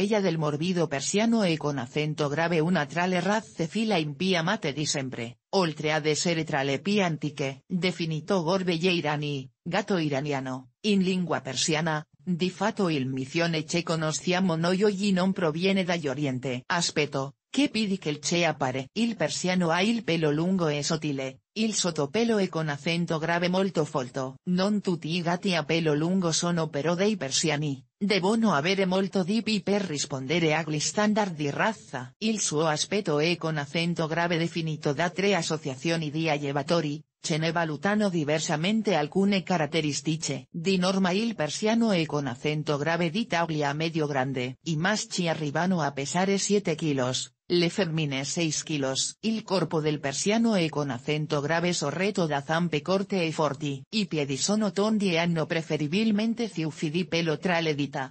ella del morbido persiano e con acento grave una trale raz cefila impía mate di sempre, oltre a de ser trale antique, definito gorbe irani, gato iraniano, in lingua persiana, Di fatto il missione che conosciamo noi oggi non proviene dagli Oriente. Aspetto, che pidi che il che appare. Il persiano ha il pelo lungo e sottile, il sotopelo e con acento grave molto folto. Non tutti i gatti a pelo lungo sono però dei persiani, no avere molto di per rispondere agli standard di razza. Il suo aspetto e con acento grave definito da tre associazioni di allevatori, ce diversamente alcune caratteristiche, di norma il persiano e con acento grave di taglia medio grande, y más chi arrivano a pesare 7 kilos, le Fermine 6 kilos, il corpo del persiano e con acento grave sorreto da zampe corte e forti, i piedi sono tondi e hanno preferibilmente ciuffi di pelo tra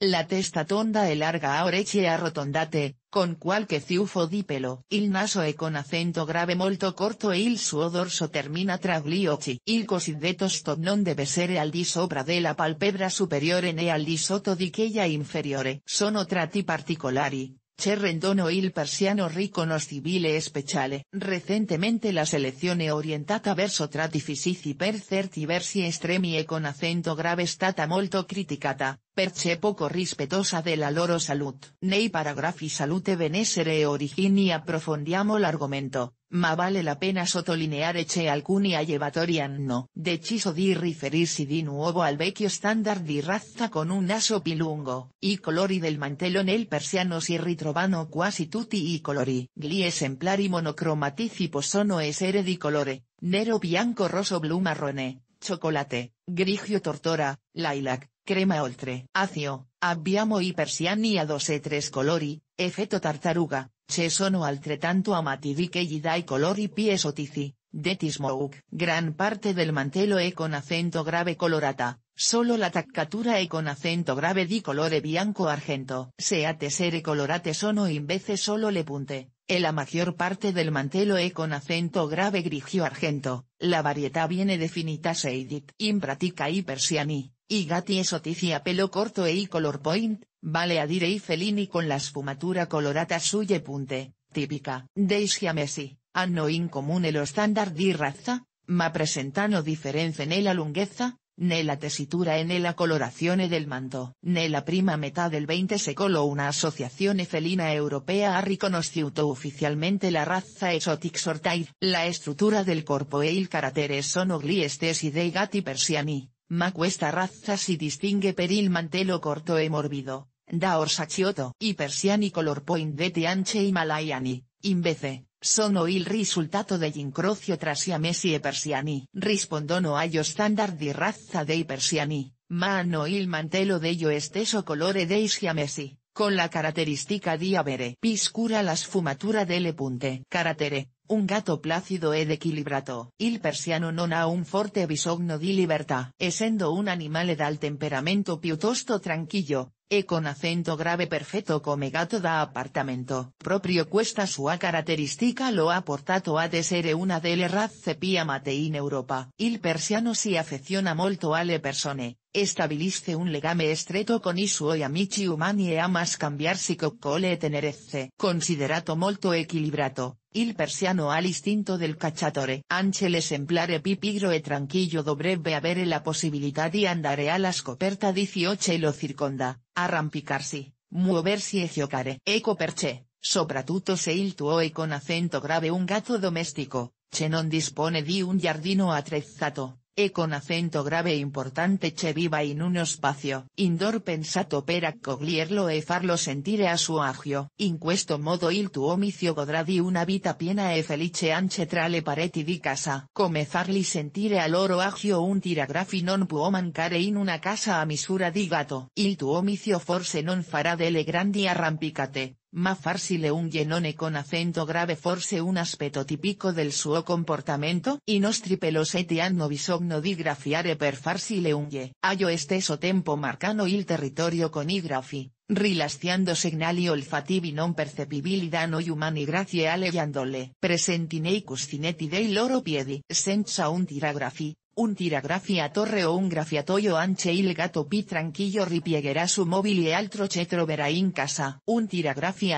la testa tonda e larga a orecchie arrotondate, con qualche ciuffo di pelo. Il naso e con acento grave molto corto e il suo dorso termina tra gli occhi. Il cosiddetto stop non deve essere al di sopra della palpebra superiore né al di sotto di quella inferiore. Sono tratti particolari, Che rendono il persiano ricono civile speciale. Recentemente la selezione orientata verso tra per certi versi estremi e con acento grave stata molto criticata, perché poco de la loro salud. Nei paragrafi salute benessere origini approfondiamo l'argomento, ma vale la pena sottolineare eche alcuni allevatori no, deciso di riferirsi di nuovo al vecchio standard di razza con un naso pilungo. I colori del mantello nel persiano si ritrovano quasi tutti i colori. Gli esemplari monocromatici possono essere di colore, nero bianco rosso blu marrone, chocolate, grigio tortora, lilac, crema oltre, Acio. abbiamo i persiani a dos e tres colori, effetto tartaruga, Che sono altrettanto amati di dai colori pies esotici, detti smoke. Gran parte del mantelo e con acento grave colorata, solo la taccatura e con acento grave di colore bianco-argento. Se a colorate sono invece solo le punte, e la mayor parte del mantello e con acento grave grigio-argento, la varietà viene definita seidit in pratica i persiani. Y gatti esotici a pelo corto e i color point, vale a dire i felini con la sfumatura colorata suye punte, típica. dei Messi, anno in comune lo standard di razza, ma presentano differenze nella lunghezza, nella tesitura e nella colorazione del manto. Nella prima metà del XX secolo una associazione felina europea ha riconosciuto oficialmente la razza Exotic Sortai. La estructura del corpo e il carattere sono gli stessi dei gatti persiani, cuesta raza si distingue per il mantelo corto e morbido, da Sachioto Y persiani color point de tianche y malayani. invece, sono il risultato incrocio tras siamesi e persiani. Rispondono yo standard di raza dei persiani, ma no il de dello esteso colore dei siamesi con la característica haber piscura la sfumatura delle punte. Caratere, un gato plácido ed equilibrato. Il persiano non ha un forte bisogno di libertà, essendo un animale dal temperamento piuttosto tranquillo, e con acento grave perfecto come gato da apartamento. Proprio questa sua característica lo ha portato ad ser una delle razze più mate in Europa. Il persiano si affeziona molto alle persone, e stabilisce un legame stretto con i suoi amici umani e ama scambiarsi coccole e tenerezze. Considerato molto equilibrato, Il persiano al instinto del cacciatore. Anche l'esemplare più pigro e tranquillo dovrebbe avere la possibilità di andare alla scoperta 18 ciò e lo circonda, arrampicarsi, muoversi e giocare. Ecco perché, soprattutto se il tuo e con acento grave un gato doméstico, che non dispone di un giardino attrezzato, e con acento grave e importante che viva in uno spazio. Indor pensato per accoglierlo e farlo sentire a suo agio. In questo modo il tuo omicio godrà di una vita piena e felice anche tra le pareti di casa. Come farli sentire al loro agio un tiragrafi non può mancare in una casa a misura di gato. Il tuo omicio forse non farà delle grandi arrampicate, ma farsile un genone con acento grave forse un aspetto tipico del suo comportamento i nostri peloseti hanno bisogno di grafiare per farsile le Ayo Ayo stesso tempo marcano il territorio con i rilasciando segnali olfativi non percepibili da noi umani grazie alle presenti nei dei loro piedi senza un tiragrafi un torre o un grafiatoyo anche il gato pi tranquillo ripiegherà su y e altro ce troverà in casa. Un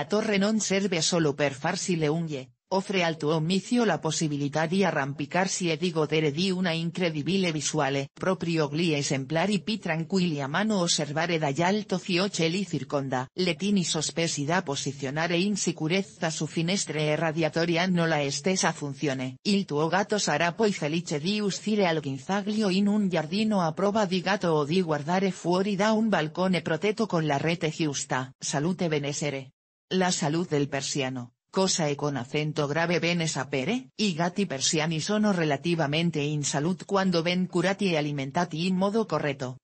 torre non serve solo per farsi le unghie, ofre al tuo omicio la posibilidad di arrampicarsi e digo godere di una incredibile visuale. Proprio gli esemplari pi tranquilli a mano osservare da alto li circonda. letini tini sospesi da posizionare in sicurezza su finestre e radiatoria no la estesa funzione. Il tuo gatto sarà poi felice di uscire al guinzaglio in un giardino a prova di gatto o di guardare fuori da un balcone protetto con la rete giusta. Salute e benessere. La salud del persiano cosa e con acento grave ven esa pere y gatti persiani sono relativamente in cuando quando ven curati e alimentati in modo corretto.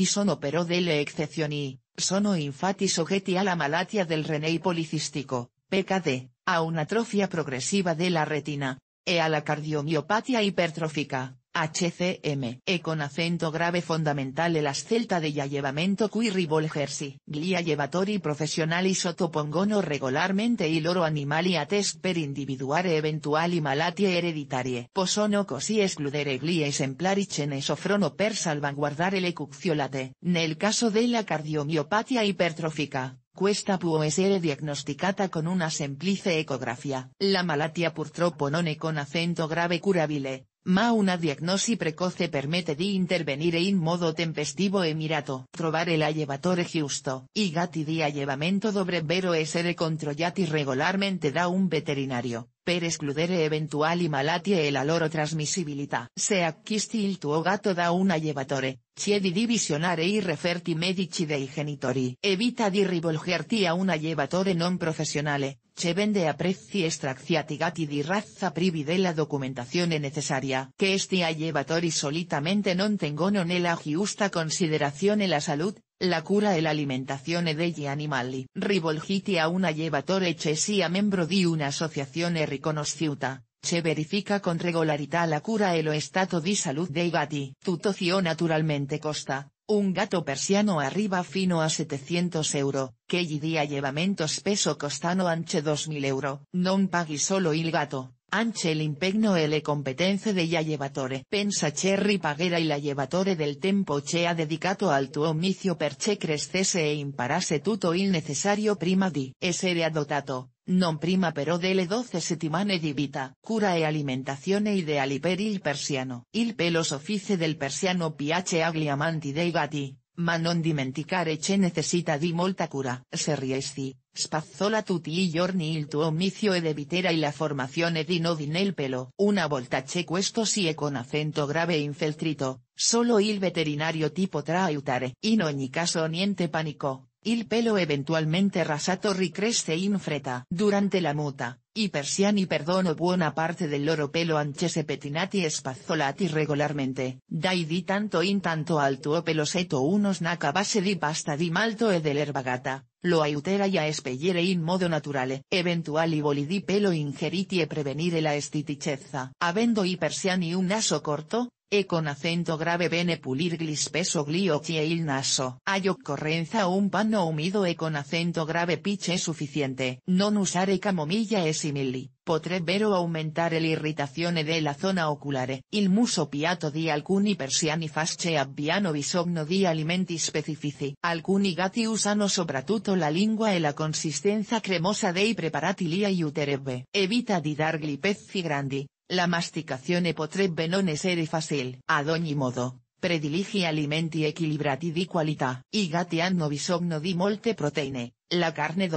Y sono però delle eccezioni, sono infatti soggetti la malatia del renei policístico, PKD, a una atrofia progresiva de la retina, e a la cardiomiopatia hipertrófica. HCM. E con acento grave fundamental la celta de ya llevamento cui rivolgersi. Glia llevatori professionali sottopongono regularmente il loro animali a test per individuare eventuali malattie ereditarie. Possono così escludere gli esemplari ce ne soffrono per salvaguardare le cucciolate. Nel caso della cardiomiopatia ipertrofica. Questa può essere diagnosticata con una semplice ecografia. La malattia purtroppo non è con acento grave curabile, Ma una diagnosi precoce permette di intervenire in modo tempestivo e mirato. el allevatore giusto. y gati di allevamento dovrebbero essere controllati regularmente da un veterinario per escludere eventuali malattie e la loro trasmissibilità. Se acquisti il tuo gatto da un allevatore, chiedi di visionare i referti medici dei genitori. Evita di rivolgerti a un allevatore non professionale, che vende a prezzi estraziati gatti di razza privi della documentazione necessaria. Che esti allevatori solitamente non tengono nella giusta considerazione la salud, la cura e de degli animali. Rivolgiti a un allevatore che sia membro di un'associazione riconosciuta, che verifica con regolarità la cura e lo stato di salute dei gatti. Tutto ciò naturalmente costa, un gato persiano arriba fino a 700 euro, che gli di peso spesso costano anche 2000 euro. Non paghi solo il gato, Anche l'impegno e le competenze degli llevatore. Pensa Cherry Paghera la llevatore del tempo che ha dedicato al tuo per perche crescesse e imparasse tutto il necessario prima di essere adottato, non prima però delle 12 settimane di vita. Cura e alimentazione ideali per il persiano. Il pelo soffice del persiano piace agli amanti dei gatti, ma non dimenticare che necessita di molta cura. Se riesci, Spazzola tutti i giorni il tuo e ed e la formazione di nodi el pelo. Una volta che questo si e con acento grave e infeltrito, solo il veterinario tipo potrà aiutare. In ogni caso niente panico, il pelo eventualmente rasato ricresce in fretta. Durante la muta, i persiani perdono buona parte del loro pelo anche se pettinati e spazzolati regolarmente. Dai di tanto in tanto al tuo pelo seto unos snack base di pasta di malto e dell'erbagata lo y a espellere in modo naturale eventuali y pelo ingeriti e prevenire la estitichezza, Avendo i persiani un naso corto, e con acento grave bene pulir glis peso occhi e il naso. Hay occorrenza un pano humido e con acento grave piche suficiente. sufficiente. Non usare camomilla e simili, vero aumentare l'irritazione la zona oculare. Il muso piatto di alcuni persiani fasce abbiano bisogno di alimenti specifici. Alcuni gatti usano soprattutto la lingua e la consistenza cremosa dei preparati li aiuterebbe. Evita di dargli pezzi grandi, la masticazione potrebbe non essere facile. Ad ogni modo, prediligi alimenti equilibrati di qualità. I gatti hanno bisogno di molte proteine, la carne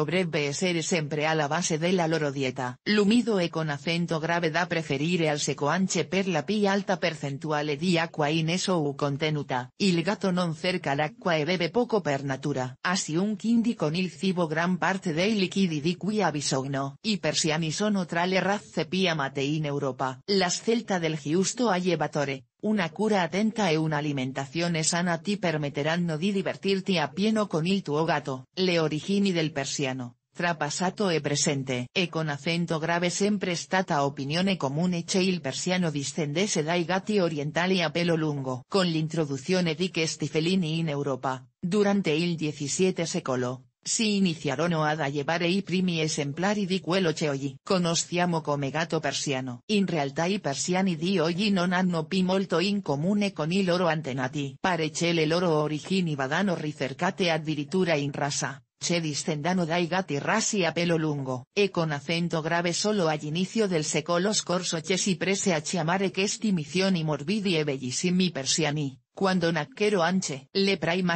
ser siempre a la base de la loro dieta. L'umido e con acento grave da preferire al seco anche per la pi alta percentuale di acqua in eso u contenuta. Il gatto non cerca l'acqua e bebe poco per natura. Así un kindi con il cibo gran parte dei liquidi di cui ha bisogno. I persiani sono tra le razze pia in Europa. la celta del giusto allevatore. Una cura atenta e una alimentación sana ti permetteranno di divertirti a pieno con il tuo gato, Le origini del persiano, trapasato e presente e con acento grave sempre stata opinione comune che il persiano discendesse dai gatti orientali a pelo lungo. Con l'introduzione di questi felini in Europa, durante il XVII secolo, si iniziarono ad a llevare i primi esemplari di quello che oggi conosciamo come gatto persiano. In realtà i persiani di oggi non hanno pi molto in comune con il loro antenati. Pare che le loro origini vadano ricercate addirittura in rasa, che distendano dai gatti rasi a pelo lungo, e con acento grave solo all'inizio del secolo scorso che si prese a chiamare questi missioni morbidi e bellissimi persiani, cuando Naquero anche, le prima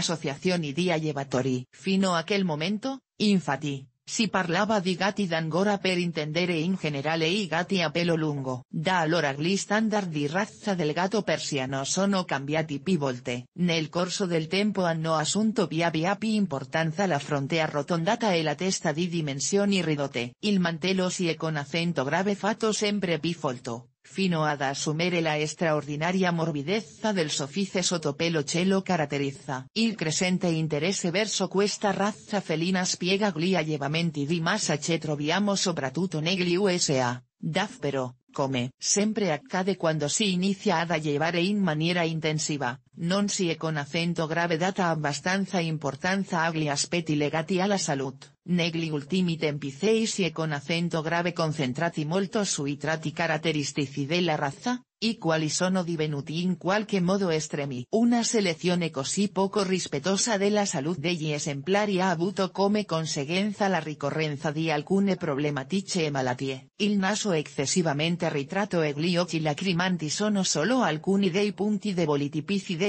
y día llevatori. Fino a momento, infati, si parlava di gatti d'angora per intendere in generale i gatti a pelo lungo. Da allora gli standard di razza del gato persiano sono cambiati pivolte. volte. Nel corso del tempo hanno assunto via via pi importanza la fronte arrotondata e la testa di dimensioni ridotte, Il mantello si con acento grave fatto sempre pivolto Fino a ad assumere la extraordinaria morbidezza del sofice sotopelo chelo caracteriza. Il crescente interesse verso questa razza felina spiega gli allevamenti di massa che troviamo soprattutto negli USA, DAF pero, come sempre accade quando si inizia ad llevare in maniera intensiva, non si è e con acento grave data abbastanza importanza agli aspetti legati alla salute, negli ultimi tempi si e con acento grave concentrati molto sui tratti caratteristici della razza, i quali sono divenuti in qualche modo estremi. Una selezione così poco rispettosa della salute degli esemplari ha avuto come conseguenza la ricorrenza di alcune problematiche e malattie. Il naso eccessivamente ritratto e gli occhi lacrimanti sono solo alcuni dei punti deboli tipici de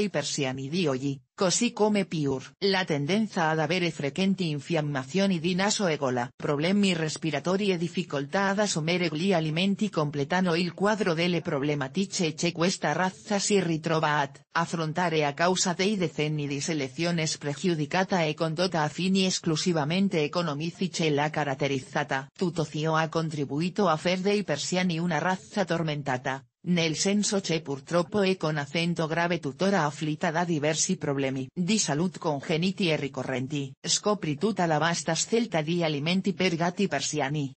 di oggi, così come piur. La tendenza ad avere frequenti infiammazioni di naso e gola. Problemi respiratori e difficoltà ad assumere gli alimenti completano il quadro delle problematiche che questa razza si ritrova ad affrontare a causa dei decenni di selecciones pregiudicata e condotta a fini esclusivamente economici che la caratterizzata. Tutto ciò ha contribuito a fare dei persiani una razza tormentata Nel senso c'è purtroppo e con acento grave tutora afflitta da diversi problemi di salute congeniti e ricorrenti. Scopri tutta la vasta scelta di alimenti per gatti persiani,